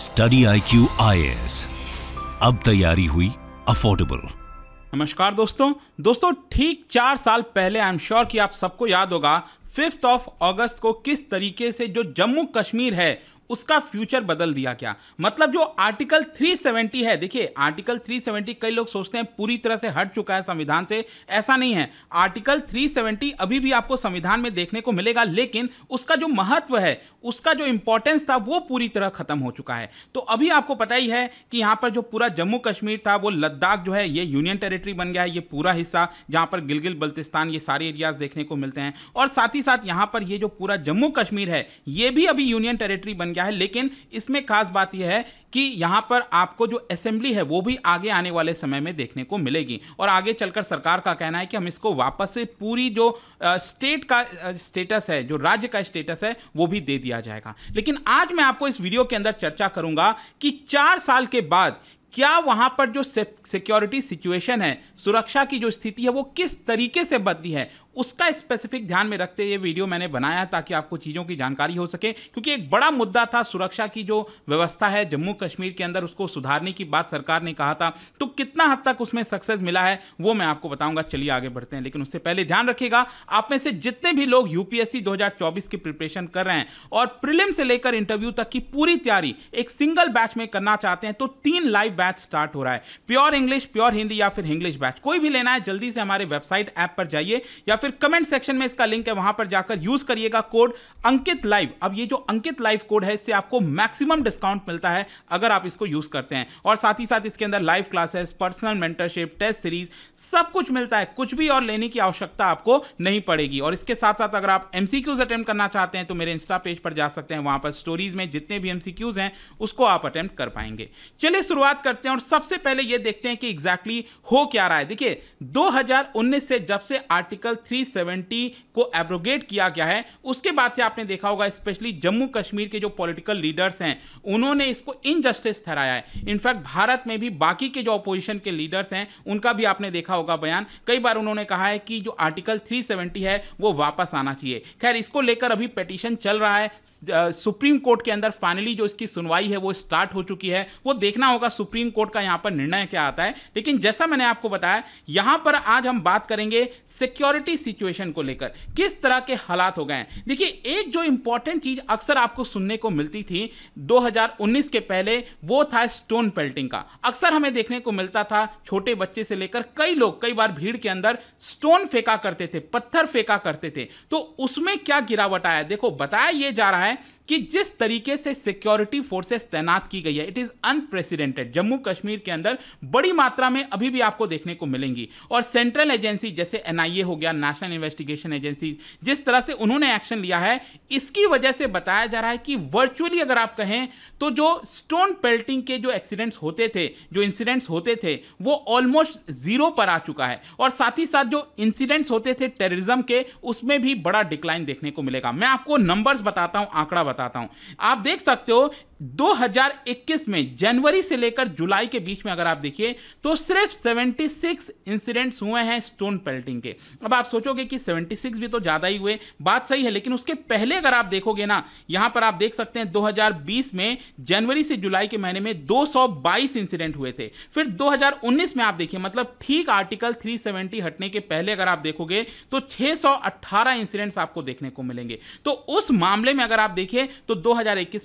study I Q आई अब तैयारी हुई अफोर्डेबल नमस्कार दोस्तों दोस्तों ठीक चार साल पहले आई एम श्योर कि आप सबको याद होगा फिफ्थ ऑफ अगस्त को किस तरीके से जो जम्मू कश्मीर है उसका फ्यूचर बदल दिया क्या मतलब जो आर्टिकल 370 है देखिए आर्टिकल 370 कई लोग सोचते हैं पूरी तरह से हट चुका है संविधान से ऐसा नहीं है आर्टिकल 370 अभी भी आपको संविधान में देखने को मिलेगा लेकिन उसका जो महत्व है उसका जो इंपॉर्टेंस था वो पूरी तरह खत्म हो चुका है तो अभी आपको पता ही है कि यहां पर जो पूरा जम्मू कश्मीर था वो लद्दाख जो है ये यूनियन टेरिटरी बन गया है ये पूरा हिस्सा जहां पर गिलगिल बल्तिस्तान ये सारे एरियाज देखने को मिलते हैं और साथ ही साथ यहां पर ये जो पूरा जम्मू कश्मीर है ये भी अभी यूनियन टेरिटरी बन गया गया है लेकिन इसमें खास बात यह है कि यहाँ पर आपको जो असेंबली है वो भी आगे आने वाले समय में देखने को मिलेगी और आगे चलकर सरकार का कहना है कि हम इसको वापस से पूरी जो स्टेट का स्टेटस है जो राज्य का स्टेटस है वो भी दे दिया जाएगा लेकिन आज मैं आपको इस वीडियो के अंदर चर्चा करूंगा कि चार साल के बाद क्या वहां पर जो सिक्योरिटी सिचुएशन है सुरक्षा की जो स्थिति है वो किस तरीके से बदली है उसका स्पेसिफिक ध्यान में रखते ये वीडियो मैंने बनाया ताकि आपको चीज़ों की जानकारी हो सके क्योंकि एक बड़ा मुद्दा था सुरक्षा की जो व्यवस्था है जम्मू कश्मीर के अंदर उसको सुधारने की बात सरकार ने कहा था तो कितना हद तक उसमें सक्सेस मिला है वो मैं आपको बताऊंगा चलिए आगे बढ़ते हैं लेकिन उससे पहले ध्यान रखिएगा आप में से जितने भी लोग यूपीएससी 2024 की प्रिपरेशन कर रहे हैं और प्रिलिम से लेकर इंटरव्यू तक की पूरी तैयारी एक सिंगल बैच में करना चाहते हैं तो तीन लाइव बैच स्टार्ट हो रहा है प्योर इंग्लिश प्योर हिंदी या फिर इंग्लिश बैच कोई भी लेना है जल्दी से हमारे वेबसाइट ऐप पर जाइए या फिर कमेंट सेक्शन में इसका लिंक है वहां पर जाकर यूज करिएगा कोड अंकित लाइव अब ये जो अंकित लाइव कोड है इससे आपको मैक्सिमम डिस्काउंट मिलता है अगर आप इसको यूज करते हैं और साथ ही साथ इसके अंदर live classes personal mentorship test series सब कुछ मिलता है कुछ भी और लेने की आवश्यकता आपको नहीं पड़ेगी और इसके साथ साथ अगर आप एमसीक्यूज अटेम्प्ट करना चाहते हैं तो मेरे इंस्टा पेज पर जा सकते हैं वहां पर स्टोरीज में जितने भी एमसीक्यूज हैं उसको आप अटेम्प्ट कर पाएंगे चलिए शुरुआत कर करते हैं और सबसे पहले ये देखते हैं कि एग्जैक्टली exactly हो क्या रहा है देखिए 2019 से जब से आर्टिकल 370 को एब्रोगेट किया गया है उसके बाद से आपने देखा होगा स्पेशली जम्मू कश्मीर के जो पॉलिटिकल लीडर्स हैं उन्होंने इसको इनजस्टिस ठहराया है इनफैक्ट भारत में भी बाकी के जो अपोजिशन के लीडर्स हैं उनका भी आपने देखा होगा बयान कई बार उन्होंने कहा है कि जो आर्टिकल थ्री है वो वापस आना चाहिए खैर इसको लेकर अभी पिटिशन चल रहा है सुप्रीम कोर्ट के अंदर फाइनली जो इसकी सुनवाई है वो स्टार्ट हो चुकी है वो देखना होगा सुप्रीम सुप्रीम कोर्ट का यहां पर निर्णय क्या आता है लेकिन जैसा मैंने आपको बताया यहां पर आज हम बात करेंगे सिक्योरिटी सिचुएशन को लेकर किस तरह के हालात हो गए हैं देखिए एक जो इंपॉर्टेंट चीज अक्सर आपको सुनने को मिलती थी 2019 के पहले वो था स्टोन पेल्टिंग का अक्सर हमें देखने को मिलता था छोटे बच्चे से लेकर कई लोग कई बार भीड़ के अंदर स्टोन फेंका करते थे पत्थर फेंका करते थे तो उसमें क्या गिरावट आया देखो बताया ये जा रहा है कि जिस तरीके से सिक्योरिटी फोर्सेस तैनात की गई है it is unprecedented Jammu Jammu Kashmir के अंदर बड़ी मात्रा में अभी भी आपको देखने को मिलेंगी और सेंट्रल एजेंसी जैसे एनआईए हो गया नेशनल इन्वेस्टिगेशन एजेंसी जिस तरह से उन्होंने एक्शन लिया है इसकी वजह से बताया जा रहा है कि वर्चुअली अगर आप कहें तो जो स्टोन पेल्टिंग के जो एक्सीडेंट्स होते थे जो इंसिडेंट्स होते थे वो ऑलमोस्ट जीरो पर आ चुका है और साथ ही साथ जो इंसिडेंट्स होते थे टेररिज्म के उसमें भी बड़ा डिक्लाइन देखने को मिलेगा मैं आपको नंबर्स बताता हूं आंकड़ा बताता हूं आप देख सकते हो 2021 में जनवरी से लेकर जुलाई के बीच में अगर आप देखिए तो सिर्फ 76 इंसिडेंट्स हुए हैं स्टोन पेल्टिंग के अब आप सोचोगे कि 76 भी तो ज़्यादा ही हुए बात सही है लेकिन उसके पहले अगर आप देखोगे ना यहां पर आप देख सकते हैं 2020 में जनवरी से जुलाई के महीने में 222 इंसिडेंट हुए थे फिर 2019 में आप देखिए मतलब ठीक आर्टिकल 370 हटने के पहले अगर आप देखोगे तो 618 इंसिडेंट्स आपको देखने को मिलेंगे तो उस मामले में अगर आप देखिए तो दो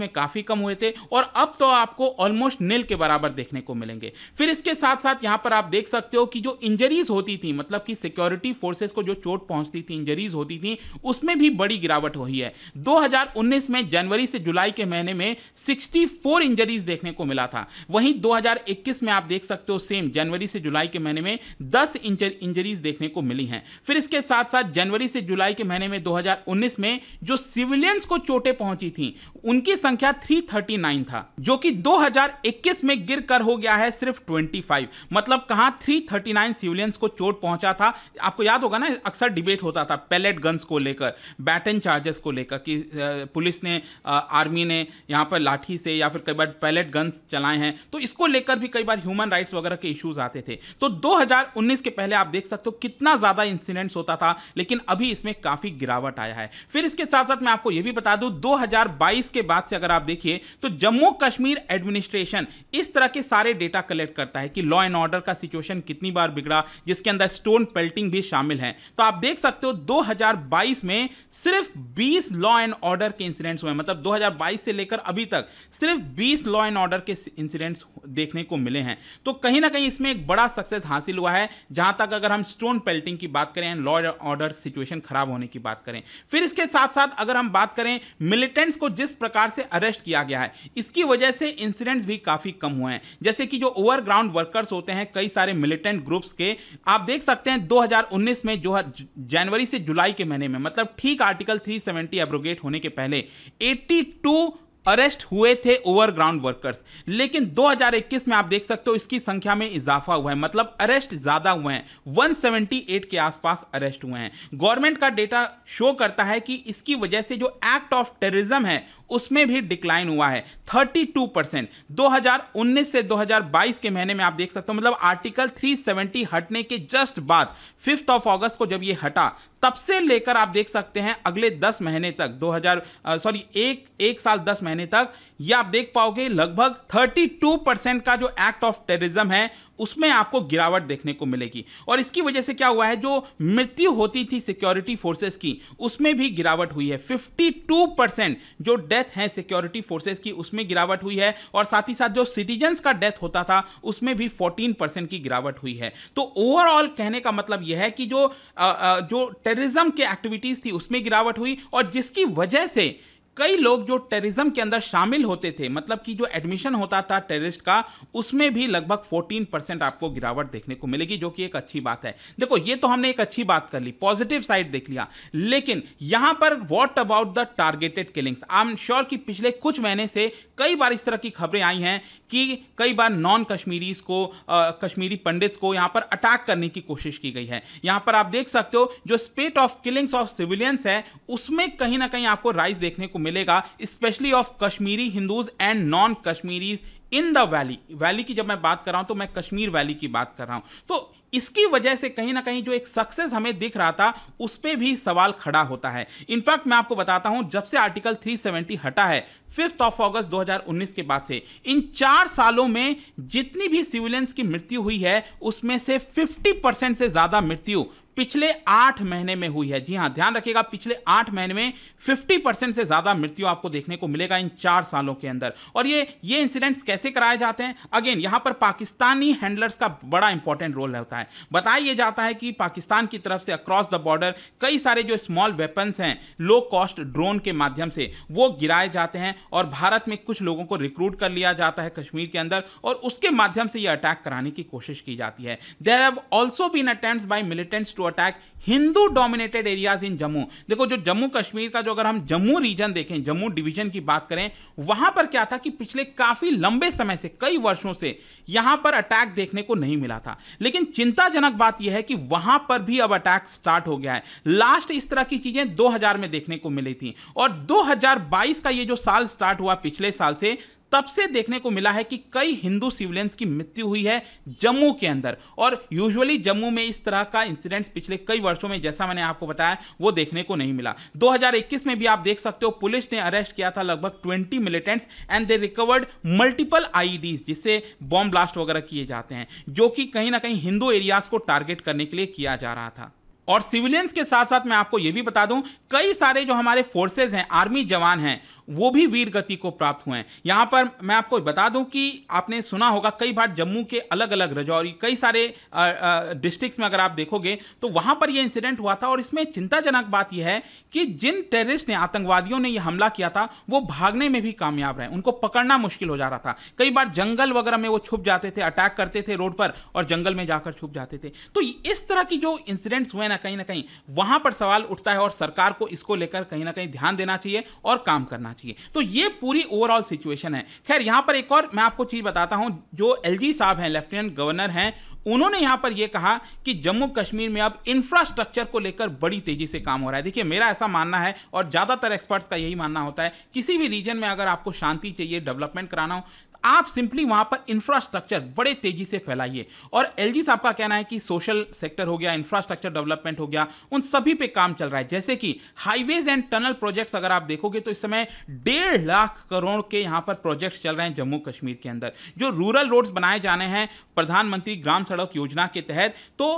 में काफ़ी कम हुए थे थे और अब तो आपको ऑलमोस्ट नील के बराबर देखने को मिलेंगे फिर इसके साथ साथ यहां पर आप देख सकते हो कि जो इंजरीज होती थी मतलब कि सिक्योरिटी फोर्सेस को जो चोट पहुंचती थी इंजरीज होती थी उसमें भी बड़ी गिरावट हुई है 2019 में जनवरी से जुलाई के महीने में 64 इंजरीज देखने को मिला था वहीं 2021 में आप देख सकते हो सेम जनवरी से जुलाई के महीने में 10 इंजर, इंजरीज देखने को मिली हैं फिर इसके साथ साथ जनवरी से जुलाई के महीने में 2019 में जो सिविलियंस को चोटें पहुंची थी उनकी संख्या थ्री 39 था जो कि 2021 में गिर कर हो गया है सिर्फ 25 मतलब कहा 339 सिविलियंस को चोट पहुंचा था आपको याद होगा ना अक्सर डिबेट होता था पैलेट गन्स को लेकर बैटन चार्जेस को लेकर कि पुलिस ने आर्मी ने यहां पर लाठी से या फिर कई बार पैलेट गन्स चलाए हैं तो इसको लेकर भी कई बार ह्यूमन राइट्स वगैरह के इश्यूज आते थे तो 2019 के पहले आप देख सकते हो कितना ज़्यादा इंसिडेंट्स होता था लेकिन अभी इसमें काफ़ी गिरावट आया है फिर इसके साथ साथ मैं आपको यह भी बता दूं 2022 के बाद से अगर आप देखिए तो जम्मू कश्मीर एडमिनिस्ट्रेशन इस तरह के सारे डेटा कलेक्ट करता है कि लॉ एंड ऑर्डर का सिचुएशन कितनी बार बिगड़ा जिसके अंदर स्टोन पेल्टिंग भी शामिल है तो आप देख सकते हो 2022 में सिर्फ 20 लॉ एंड ऑर्डर के इंसिडेंट्स हुए मतलब 2022 से लेकर अभी तक सिर्फ 20 लॉ एंड ऑर्डर के इंसिडेंट्स देखने को मिले हैं तो कहीं ना कहीं इसमें एक बड़ा सक्सेस हासिल हुआ है जहां तक अगर हम स्टोन पेल्टिंग की बात करें लॉ एंड ऑर्डर सिचुएशन खराब होने की बात करें फिर इसके साथ साथ अगर हम बात करें मिलिटेंट्स को जिस प्रकार से अरेस्ट किया गया है इसकी वजह से इंसिडेंट्स भी काफ़ी कम हुए हैं जैसे कि जो ओवरग्राउंड वर्कर्स होते हैं कई सारे मिलिटेंट ग्रुप्स के आप देख सकते हैं 2019 में जो जनवरी से जुलाई के महीने में मतलब ठीक आर्टिकल 370 एब्रोगेट होने के पहले 82 अरेस्ट हुए थे ओवरग्राउंड वर्कर्स लेकिन 2021 में आप देख सकते हो इसकी संख्या में इजाफा हुआ है मतलब अरेस्ट ज़्यादा हुए हैं 178 के आसपास अरेस्ट हुए हैं गवर्नमेंट का डेटा शो करता है कि इसकी वजह से जो एक्ट ऑफ टेररिज्म है उसमें भी डिक्लाइन हुआ है 32 परसेंट दो से 2022 के महीने में आप देख सकते हो मतलब आर्टिकल 370 हटने के जस्ट बाद फिफ्थ ऑफ अगस्त को जब ये हटा तब से लेकर आप देख सकते हैं अगले 10 महीने तक 2000 सॉरी एक एक साल 10 महीने महीने तक ये आप देख पाओगे लगभग 32 परसेंट का जो एक्ट ऑफ टेररिज्म है उसमें आपको गिरावट देखने को मिलेगी और इसकी वजह से क्या हुआ है जो मृत्यु होती थी सिक्योरिटी फोर्सेस की उसमें भी गिरावट हुई है 52 परसेंट जो डेथ है सिक्योरिटी फोर्सेस की उसमें गिरावट हुई है और साथ ही साथ जो सिटीजन्स का डेथ होता था उसमें भी 14 परसेंट की गिरावट हुई है तो ओवरऑल कहने का मतलब यह है कि जो आ, आ, जो टेररिज्म के एक्टिविटीज थी उसमें गिरावट हुई और जिसकी वजह से कई लोग जो टेररिज्म के अंदर शामिल होते थे मतलब कि जो एडमिशन होता था टेररिस्ट का उसमें भी लगभग 14 परसेंट आपको गिरावट देखने को मिलेगी जो कि एक अच्छी बात है देखो ये तो हमने एक अच्छी बात कर ली पॉजिटिव साइड देख लिया लेकिन यहां पर what about the targeted killings I am sure कि पिछले कुछ महीने से कई बार इस तरह की खबरें आई हैं कि कई बार नॉन कश्मीरीज को आ, कश्मीरी पंडित को यहां पर अटैक करने की कोशिश की गई है यहां पर आप देख सकते हो जो spate of killings of civilians है उसमें कहीं ना कहीं आपको राइज देखने को मिलेगा specially of Kashmiri Hindus and non Kashmiris in the valley valley की जब मैं बात कर रहा हूं तो मैं कश्मीर वैली की बात कर रहा हूं तो इसकी वजह से कहीं ना कहीं जो एक सक्सेस हमें दिख रहा था उस पर भी सवाल खड़ा होता है इनफैक्ट मैं आपको बताता हूं जब से आर्टिकल 370 हटा है फिफ्थ ऑफ अगस्त 2019 के बाद से इन चार सालों में जितनी भी सिविलियंस की मृत्यु हुई है उसमें से 50 परसेंट से ज्यादा मृत्यु पिछले आठ महीने में हुई है जी हाँ ध्यान रखिएगा पिछले आठ महीने में 50 परसेंट से ज़्यादा मृत्यु आपको देखने को मिलेगा इन चार सालों के अंदर और ये ये इंसिडेंट्स कैसे कराए जाते हैं अगेन यहां पर पाकिस्तानी हैंडलर्स का बड़ा इंपॉर्टेंट रोल रहता है बताया यह जाता है कि पाकिस्तान की तरफ से अक्रॉस द बॉर्डर कई सारे जो स्मॉल वेपन्स हैं लो कॉस्ट ड्रोन के माध्यम से वो गिराए जाते हैं और भारत में कुछ लोगों को रिक्रूट कर लिया जाता है कश्मीर के अंदर और उसके माध्यम से यह अटैक कराने की कोशिश की जाती है there have also been attempt by militant to attack Hindu dominated areas in Jammu देखो जो जम्मू कश्मीर का जो अगर हम जम्मू रीजन देखें जम्मू डिवीजन की बात करें वहां पर क्या था कि पिछले काफी लंबे समय से कई वर्षों से यहां पर अटैक देखने को नहीं मिला था लेकिन चिंताजनक बात यह है कि वहां पर भी अब अटैक स्टार्ट हो गया है लास्ट इस तरह की चीजें 2000 में देखने को मिली थी और 2022 का ये जो साल स्टार्ट हुआ पिछले साल से तब से देखने को मिला है कि कई हिंदू सिविलियंस की मृत्यु हुई है जम्मू के अंदर और यूजुअली जम्मू में इस तरह का इंसिडेंट्स पिछले कई वर्षों में जैसा मैंने आपको बताया वो देखने को नहीं मिला 2021 में भी आप देख सकते हो पुलिस ने अरेस्ट किया था लगभग 20 militants and they recovered multiple आई जिससे बॉम्ब ब्लास्ट वगैरह किए जाते हैं जो कि कहीं ना कहीं हिंदू एरियाज को टारगेट करने के लिए किया जा रहा था और सिविलियंस के साथ साथ मैं आपको यह भी बता दूं कई सारे जो हमारे फोर्सेज हैं आर्मी जवान हैं वो भी वीर गति को प्राप्त हुए हैं यहां पर मैं आपको बता दूं कि आपने सुना होगा कई बार जम्मू के अलग अलग रजौरी कई सारे डिस्ट्रिक्ट्स में अगर आप देखोगे तो वहां पर यह इंसिडेंट हुआ था और इसमें चिंताजनक बात यह है कि जिन टेररिस्ट ने आतंकवादियों ने यह हमला किया था वो भागने में भी कामयाब रहे उनको पकड़ना मुश्किल हो जा रहा था कई बार जंगल वगैरह में वो छुप जाते थे अटैक करते थे रोड पर और जंगल में जाकर छुप जाते थे तो इस तरह की जो इंसिडेंट्स हुए ना कहीं ना कहीं वहां पर सवाल उठता है और सरकार को इसको लेकर कहीं ना कहीं ध्यान देना चाहिए और काम करना चाहिए तो ये पूरी ओवरऑल सिचुएशन है खैर यहां पर एक और मैं आपको चीज बताता हूं जो एल साहब हैं लेफ्टिनेंट गवर्नर हैं उन्होंने यहां पर यह कहा कि जम्मू कश्मीर में अब इंफ्रास्ट्रक्चर को लेकर बड़ी तेजी से काम हो रहा है देखिए मेरा ऐसा मानना है और ज्यादातर एक्सपर्ट्स का यही मानना होता है किसी भी रीजन में अगर आपको शांति चाहिए डेवलपमेंट कराना हो आप सिंपली वहां पर इंफ्रास्ट्रक्चर बड़े तेजी से फैलाइए और एल साहब का कहना है कि सोशल सेक्टर हो गया इंफ्रास्ट्रक्चर डेवलपमेंट हो गया उन सभी पे काम चल रहा है जैसे कि हाईवेज एंड टनल प्रोजेक्ट्स अगर आप देखोगे तो इस समय डेढ़ लाख करोड़ के यहां पर प्रोजेक्ट्स चल रहे हैं जम्मू कश्मीर के अंदर जो रूरल रोड्स बनाए जाने हैं प्रधानमंत्री ग्राम सड़क योजना के तहत तो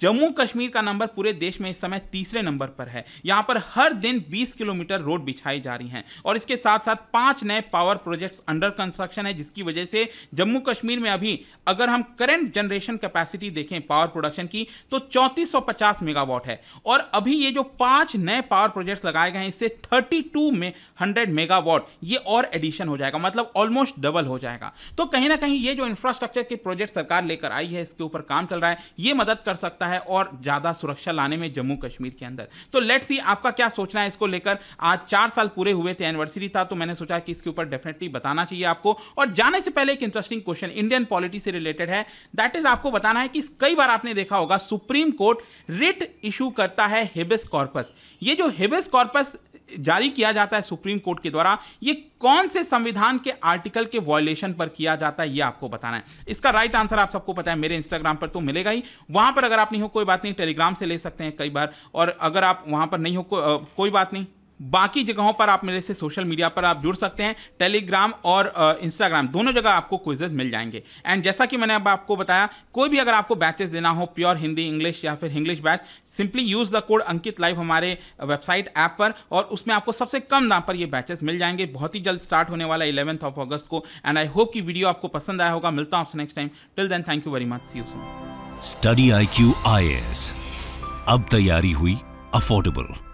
जम्मू कश्मीर का नंबर पूरे देश में इस समय तीसरे नंबर पर है यहाँ पर हर दिन 20 किलोमीटर रोड बिछाई जा रही हैं और इसके साथ साथ पांच नए पावर प्रोजेक्ट्स अंडर कंस्ट्रक्शन है जिसकी वजह से जम्मू कश्मीर में अभी अगर हम करंट जनरेशन कैपेसिटी देखें पावर प्रोडक्शन की तो 3450 मेगावाट है और अभी ये जो पांच नए पावर प्रोजेक्ट्स लगाए गए हैं इससे थर्टी टू में हंड्रेड मेगावाट ये और एडिशन हो जाएगा मतलब ऑलमोस्ट डबल हो जाएगा तो कहीं ना कहीं ये जो इंफ्रास्ट्रक्चर के प्रोजेक्ट सरकार लेकर आई है इसके ऊपर काम चल रहा है ये मदद कर सकते सकता है और ज़्यादा सुरक्षा लाने में जम्मू कश्मीर के अंदर तो लेट सी आपका क्या सोचना है इसको लेकर आज चार साल पूरे हुए थे एनिवर्सरी था तो मैंने सोचा कि इसके ऊपर डेफिनेटली बताना चाहिए आपको और जाने से पहले एक इंटरेस्टिंग क्वेश्चन इंडियन पॉलिटी से रिलेटेड है दैट इज आपको बताना है कि कई बार आपने देखा होगा सुप्रीम कोर्ट रिट इशू करता है हिबिस कॉर्पस ये जो हिबिस कॉर्पस जारी किया जाता है सुप्रीम कोर्ट के द्वारा ये कौन से संविधान के आर्टिकल के वॉयलेशन पर किया जाता है ये आपको बताना है इसका राइट आंसर आप सबको पता है मेरे इंस्टाग्राम पर तो मिलेगा ही वहां पर अगर आप नहीं हो कोई बात नहीं टेलीग्राम से ले सकते हैं कई बार और अगर आप वहां पर नहीं हो को, कोई बात नहीं बाकी जगहों पर आप मेरे से सोशल मीडिया पर आप जुड़ सकते हैं टेलीग्राम और इंस्टाग्राम दोनों जगह आपको क्विजेज मिल जाएंगे एंड जैसा कि मैंने अब आपको बताया कोई भी अगर आपको बैचेस देना हो प्योर हिंदी इंग्लिश या फिर English batch simply use the code Ankit live हमारे वेबसाइट ऐप पर और उसमें आपको सबसे कम दाम पर ये बैचेस मिल जाएंगे बहुत ही जल्द स्टार्ट होने वाला इलेवंथ ऑफ अगस्त को एंड आई होप कि वीडियो आपको पसंद आया होगा मिलता हूँ आपसे next time till then thank you very much see you study I Q I S अब तैयारी हुई अफोर्डेबल